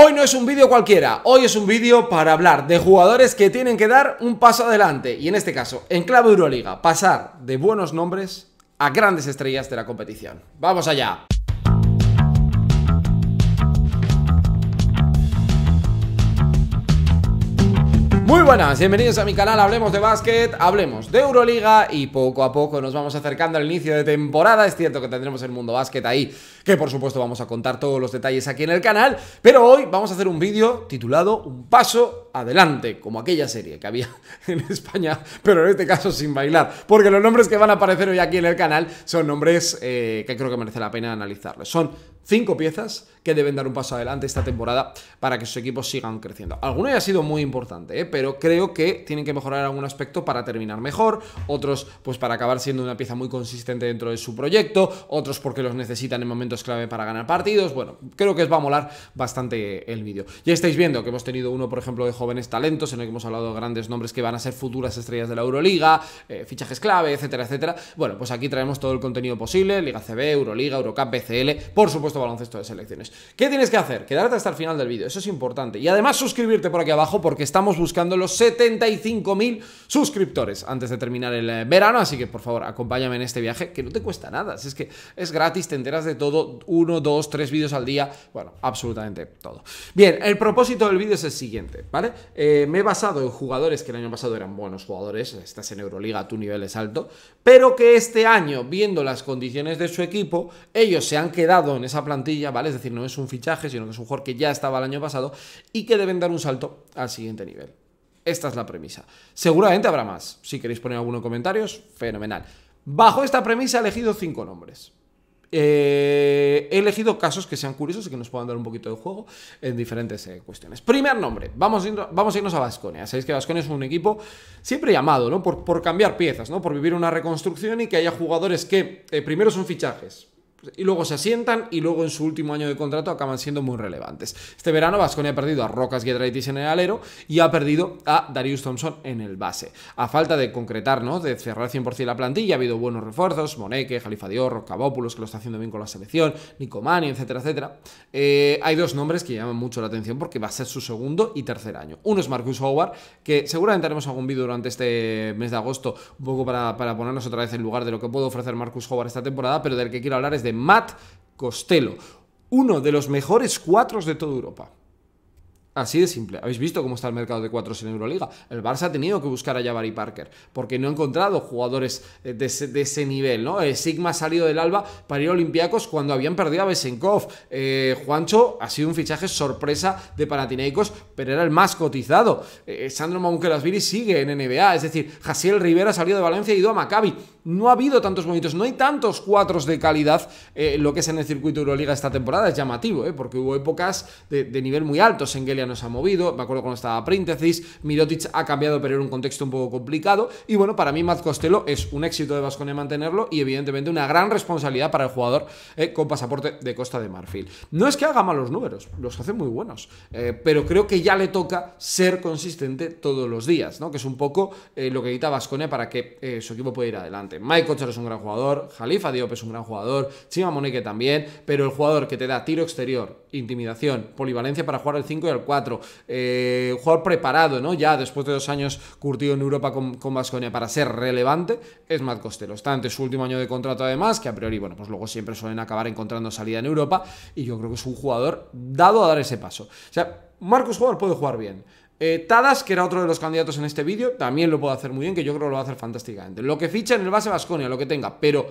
Hoy no es un vídeo cualquiera, hoy es un vídeo para hablar de jugadores que tienen que dar un paso adelante y en este caso, en clave Euroliga, pasar de buenos nombres a grandes estrellas de la competición. ¡Vamos allá! Muy buenas, bienvenidos a mi canal Hablemos de Básquet, hablemos de Euroliga y poco a poco nos vamos acercando al inicio de temporada. Es cierto que tendremos el mundo básquet ahí, que por supuesto vamos a contar todos los detalles aquí en el canal, pero hoy vamos a hacer un vídeo titulado Un paso adelante, como aquella serie que había en España, pero en este caso sin bailar, porque los nombres que van a aparecer hoy aquí en el canal son nombres eh, que creo que merece la pena analizarlos, Son cinco piezas que deben dar un paso adelante esta temporada para que sus equipos sigan creciendo. Alguno ya ha sido muy importante, ¿eh? pero creo que tienen que mejorar algún aspecto para terminar mejor, otros pues para acabar siendo una pieza muy consistente dentro de su proyecto, otros porque los necesitan en momentos clave para ganar partidos. Bueno, creo que os va a molar bastante el vídeo. Ya estáis viendo que hemos tenido uno, por ejemplo, de jóvenes talentos, en el que hemos hablado de grandes nombres que van a ser futuras estrellas de la Euroliga, eh, fichajes clave, etcétera, etcétera. Bueno, pues aquí traemos todo el contenido posible, Liga CB, Euroliga, Eurocup, BCL, por supuesto Balance este baloncesto de selecciones. ¿Qué tienes que hacer? Quedarte hasta el final del vídeo, eso es importante. Y además suscribirte por aquí abajo porque estamos buscando los 75.000 suscriptores antes de terminar el eh, verano, así que por favor acompáñame en este viaje que no te cuesta nada, es que es gratis, te enteras de todo, uno, dos, tres vídeos al día, bueno, absolutamente todo. Bien, el propósito del vídeo es el siguiente, ¿vale? Eh, me he basado en jugadores que el año pasado eran buenos jugadores, estás en Euroliga, tu nivel es alto, pero que este año, viendo las condiciones de su equipo, ellos se han quedado en esa plantilla, ¿vale? Es decir, no es un fichaje, sino que es un jugador que ya estaba el año pasado y que deben dar un salto al siguiente nivel. Esta es la premisa. Seguramente habrá más. Si queréis poner alguno en comentarios, fenomenal. Bajo esta premisa he elegido cinco nombres. Eh, he elegido casos que sean curiosos y que nos puedan dar un poquito de juego en diferentes eh, cuestiones. Primer nombre, vamos, a vamos a irnos a Vasconia. Sabéis que Vasconia es un equipo siempre llamado, ¿no? Por, cambiar piezas, ¿no? Por vivir una reconstrucción y que haya jugadores que eh, primero son fichajes, pues, y luego se asientan y luego en su último año de contrato acaban siendo muy relevantes. Este verano Vasconia ha perdido a Rocas Giedraitis en el alero y ha perdido a Darius Thompson en el base. A falta de concretar, ¿no? De cerrar 100% la plantilla, ha habido buenos refuerzos, Moneke, Jalifa Dior, que lo está haciendo bien con la selección, Nicomani, etcétera, etcétera. Eh, hay dos nombres que llaman mucho la atención porque va a ser su segundo y tercer año. Uno es Marcus Howard, que seguramente haremos algún vídeo durante este mes de agosto, un poco para, para ponernos otra vez en lugar de lo que puede ofrecer Marcus Howard esta temporada, pero del que quiero hablar es de Matt Costello, uno de los mejores cuatros de toda Europa. Así de simple. Habéis visto cómo está el mercado de cuatros en Euroliga. El Barça ha tenido que buscar a Jabari Parker porque no ha encontrado jugadores eh, de ese, nivel, eh, Sigma ha salido del alba para ir a Olympiacos cuando habían perdido a Besenkov. Eh, Juancho ha sido un fichaje sorpresa de Panathinaikos, pero era el más cotizado. Sandro Maunkelasvili sigue en NBA, es decir, Jasiel Rivera ha salido de Valencia y ido a Maccabi no ha habido tantos bonitos, no hay tantos cuatros de calidad eh, lo que es en el circuito Euroliga esta temporada, es llamativo, eh, porque hubo épocas de, nivel muy alto, Sengelia nos ha movido, me acuerdo cuando estaba Príntesis, Mirotic ha cambiado pero era un contexto un poco complicado, y bueno, para mí Maz Costello es un éxito de Vascone mantenerlo y evidentemente una gran responsabilidad para el jugador eh, con pasaporte de Costa de Marfil. No es que haga malos números, los hace muy buenos, pero creo que ya le toca ser consistente todos los días, ¿no? que es un poco lo que edita Vascone para que su equipo pueda ir adelante. Mike es un gran jugador, Jalifa Diop es un gran jugador, Chima Moneke también, pero el jugador que te da tiro exterior, intimidación, polivalencia para jugar el 5 y el 4, eh, jugador preparado, ¿no? Ya después de dos años curtido en Europa con Vasconia para ser relevante, es Matt Costello. Está ante su último año de contrato además, que a priori, bueno, pues luego siempre suelen acabar encontrando salida en Europa, y yo creo que es un jugador dado a dar ese paso. O sea, Marcos Jugador puede jugar bien. Eh, Tadas, que era otro de los candidatos en este vídeo, también lo puede hacer muy bien, que yo creo que lo va a hacer fantásticamente. Lo que ficha en el base Vasconia, lo que tenga, pero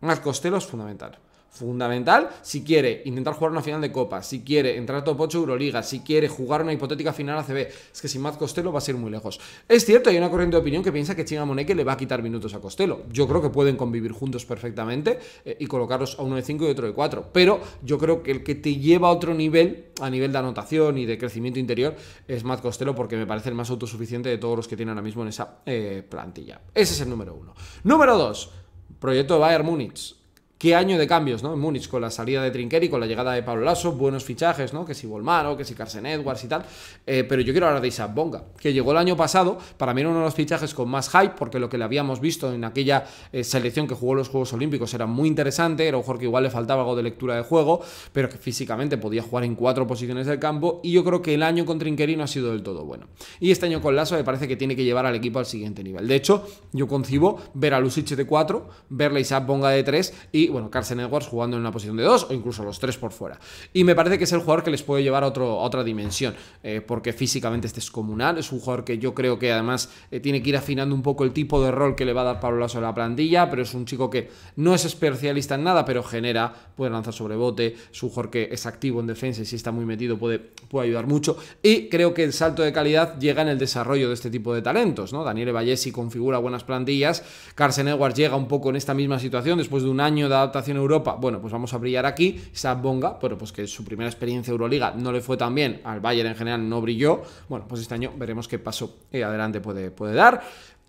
Marcos Costello es fundamental fundamental si quiere intentar jugar una final de Copa, si quiere entrar a top 8 Euroliga, si quiere jugar una hipotética final ACB. Es que sin Matt Costello va a ser muy lejos. Es cierto, hay una corriente de opinión que piensa que Chima que le va a quitar minutos a Costello. Yo creo que pueden convivir juntos perfectamente eh, y colocarlos a uno de 5 y otro de 4. Pero yo creo que el que te lleva a otro nivel, a nivel de anotación y de crecimiento interior, es Matt Costello porque me parece el más autosuficiente de todos los que tiene ahora mismo en esa eh, plantilla. Ese es el número uno. Número 2, proyecto Bayern Múnich qué año de cambios, ¿no? En Múnich, con la salida de Trinqueri, con la llegada de Pablo Lasso, buenos fichajes, ¿no? Que si Volmaro, que si Carson Edwards y tal. Eh, pero yo quiero hablar de Isaac Bonga, que llegó el año pasado, para mí era uno de los fichajes con más hype, porque lo que le habíamos visto en aquella eh, selección que jugó los Juegos Olímpicos era muy interesante, era un jugador que igual le faltaba algo de lectura de juego, pero que físicamente podía jugar en cuatro posiciones del campo, y yo creo que el año con Trinqueri no ha sido del todo bueno. Y este año con Lasso me parece que tiene que llevar al equipo al siguiente nivel. De hecho, yo concibo ver a Lusic de 4, verle a Isaac Bonga de 3 y bueno, Carson Edwards jugando en una posición de dos o incluso los tres por fuera. Y me parece que es el jugador que les puede llevar a, otra dimensión, eh, porque físicamente este es comunal, es un jugador que yo creo que además eh, tiene que ir afinando un poco el tipo de rol que le va a dar Pablo Lasso a la plantilla, pero es un chico que no es especialista en nada, pero genera, puede lanzar sobre bote, es un jugador que es activo en defensa y si está muy metido puede, puede ayudar mucho. Y creo que el salto de calidad llega en el desarrollo de este tipo de talentos, ¿no? Daniel Vallesi configura buenas plantillas, Carson Edwards llega un poco en esta misma situación después de un año de adaptación Europa, bueno, pues vamos a brillar aquí. Sabonga, pero pues que su primera experiencia Euroliga no le fue tan bien, al Bayern en general no brilló. Bueno, pues este año veremos qué paso eh, adelante puede, puede dar.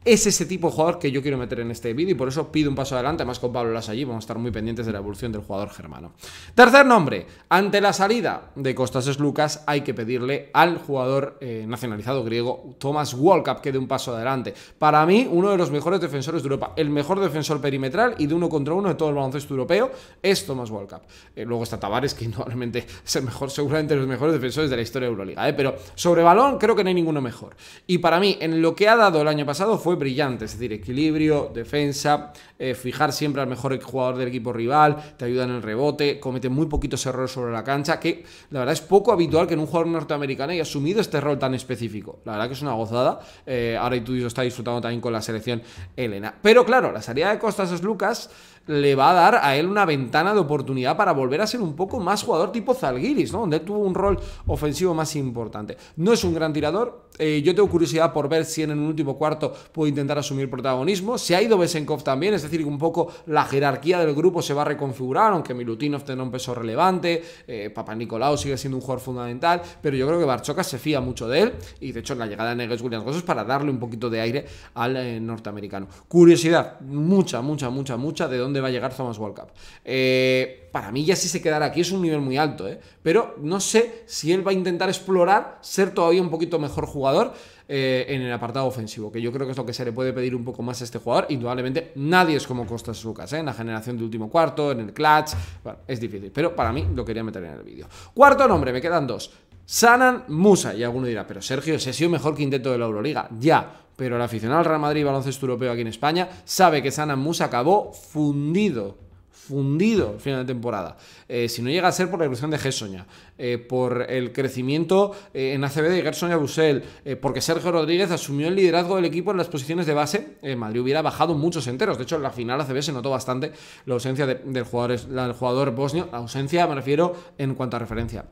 Es ese tipo de jugador que yo quiero meter en este vídeo y por eso pido un paso adelante, más con Pablo Las allí, vamos a estar muy pendientes de la evolución del jugador germano. Tercer nombre, ante la salida de Costas Lucas hay que pedirle al jugador eh, nacionalizado griego Thomas Walkup que dé un paso adelante. Para mí, uno de los mejores defensores de Europa, el mejor defensor perimetral y de uno contra uno de todo el baloncesto europeo es Thomas Walkup. Eh, luego está Tavares, que indudablemente es el mejor, seguramente los mejores defensores de la historia de Euroliga, eh, pero sobre balón creo que no hay ninguno mejor. Y para mí, en lo que ha dado el año pasado fue brillante, es decir, equilibrio, defensa, eh, fijar siempre al mejor jugador del equipo rival, te ayuda en el rebote, comete muy poquitos errores sobre la cancha, que la verdad es poco habitual que en un jugador norteamericano haya asumido este rol tan específico. La verdad que es una gozada, eh, ahora y tú está disfrutando también con la selección Elena. Pero claro, la salida de Costas es Lucas le va a dar a él una ventana de oportunidad para volver a ser un poco más jugador tipo Zalgiris, ¿no? Donde tuvo un rol ofensivo más importante. No es un gran tirador, eh, yo tengo curiosidad por ver si en un último cuarto puede intentar asumir protagonismo. Se ha ido Besenkov también, es decir, un poco la jerarquía del grupo se va a reconfigurar, aunque Milutinov tendrá un peso relevante, Papá eh, Papa Nicolau sigue siendo un jugador fundamental, pero yo creo que Barchoca se fía mucho de él y de hecho la llegada de Negues Williams para darle un poquito de aire al eh, norteamericano. Curiosidad, mucha, mucha, mucha, mucha de dónde va a llegar Thomas World Cup. para mí ya si se quedará aquí es un nivel muy alto, pero no sé si él va a intentar explorar ser todavía un poquito mejor jugador jugador eh, en el apartado ofensivo, que yo creo que es lo que se le puede pedir un poco más a este jugador. Indudablemente, nadie es como Costas Lucas, ¿eh? en la generación de último cuarto, en el clutch. Bueno, es difícil, pero para mí lo quería meter en el vídeo. Cuarto nombre, me quedan dos. Sanan Musa. Y alguno dirá, pero Sergio, ese ha sido mejor quinteto de la Euroliga. Ya, pero el aficionado al Real Madrid baloncesto europeo aquí en España sabe que Sanan Musa acabó fundido fundido final de temporada. Eh, si no llega a ser por la evolución de gessoña eh, por el crecimiento eh, en ACB de Gersoña Busel, porque Sergio Rodríguez asumió el liderazgo del equipo en las posiciones de base, Madrid hubiera bajado muchos enteros. De hecho, en la final ACB se notó bastante la ausencia del, jugador, jugador bosnio. La ausencia, me refiero, en cuanto a referencia.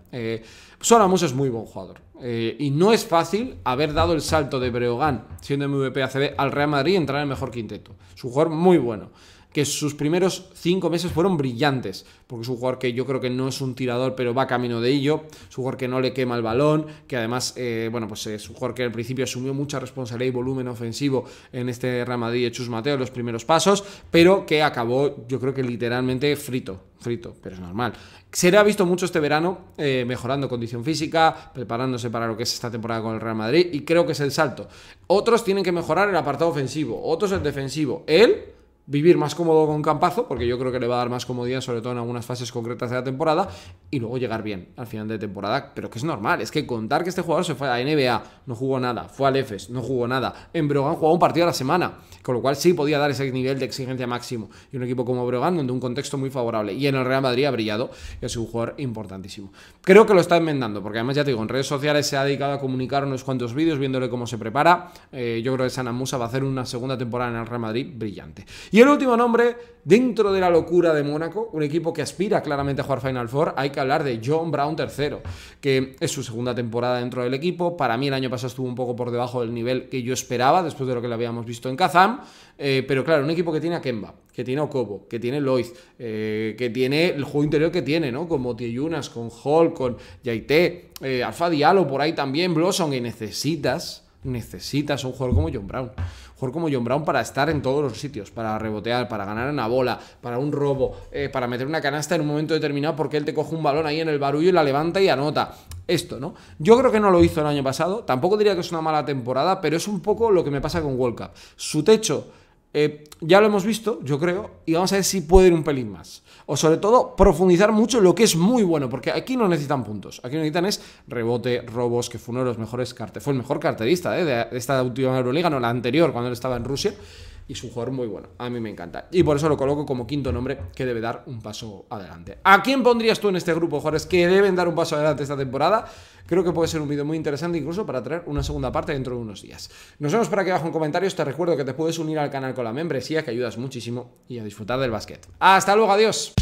Solamus es muy buen jugador. y no es fácil haber dado el salto de Breogán, siendo MVP ACB, al Real Madrid y entrar en el mejor quinteto. Su jugador muy bueno que sus primeros cinco meses fueron brillantes, porque es un jugador que yo creo que no es un tirador, pero va camino de ello, es un jugador que no le quema el balón, que además, eh, bueno, pues es un jugador que al principio asumió mucha responsabilidad y volumen ofensivo en este Real Madrid de Chus Mateo en los primeros pasos, pero que acabó, yo creo que literalmente frito, frito, pero es normal. Se le ha visto mucho este verano eh, mejorando condición física, preparándose para lo que es esta temporada con el Real Madrid y creo que es el salto. Otros tienen que mejorar el apartado ofensivo, otros el defensivo. Él vivir más cómodo con Campazo, porque yo creo que le va a dar más comodidad, sobre todo en algunas fases concretas de la temporada, y luego llegar bien al final de temporada, pero que es normal, es que contar que este jugador se fue a NBA, no jugó nada, fue al EFES, no jugó nada, en Brogan jugó un partido a la semana, con lo cual sí podía dar ese nivel de exigencia máximo, y un equipo como Brogan, donde un contexto muy favorable, y en el Real Madrid ha brillado, es un jugador importantísimo. Creo que lo está enmendando, porque además ya te digo, en redes sociales se ha dedicado a comunicar unos cuantos vídeos, viéndole cómo se prepara, eh, yo creo que Sanamusa va a hacer una segunda temporada en el Real Madrid brillante. Y el último nombre, dentro de la locura de Mónaco, un equipo que aspira claramente a jugar Final Four, hay que hablar de John Brown III, que es su segunda temporada dentro del equipo. Para mí el año pasado estuvo un poco por debajo del nivel que yo esperaba, después de lo que le habíamos visto en Kazam. Eh, pero claro, un equipo que tiene a Kemba, que tiene a Okobo, que tiene Lois, eh, que tiene el juego interior que tiene, ¿no? Con Yunas, con Hall, con Yaité, eh, Alfa Diallo por ahí también, Blossom, y necesitas necesitas un jugador como John Brown mejor como John Brown para estar en todos los sitios, para rebotear, para ganar una bola, para un robo, eh, para meter una canasta en un momento determinado porque él te coge un balón ahí en el barullo y la levanta y anota. Esto, ¿no? Yo creo que no lo hizo el año pasado, tampoco diría que es una mala temporada, pero es un poco lo que me pasa con World Cup. Su techo eh, ya lo hemos visto, yo creo, y vamos a ver si puede ir un pelín más. O sobre todo, profundizar mucho lo que es muy bueno, porque aquí no necesitan puntos. Aquí lo necesitan es rebote, robos, que fue uno de los mejores carteristas. Fue el mejor carterista eh, de esta última Euroliga, no la anterior, cuando él estaba en Rusia y su un jugador muy bueno. A mí me encanta. Y por eso lo coloco como quinto nombre que debe dar un paso adelante. ¿A quién pondrías tú en este grupo, jugadores que deben dar un paso adelante esta temporada? Creo que puede ser un vídeo muy interesante incluso para traer una segunda parte dentro de unos días. Nos vemos por aquí abajo en comentarios. Te recuerdo que te puedes unir al canal con la membresía, que ayudas muchísimo, y a disfrutar del básquet. ¡Hasta luego! ¡Adiós!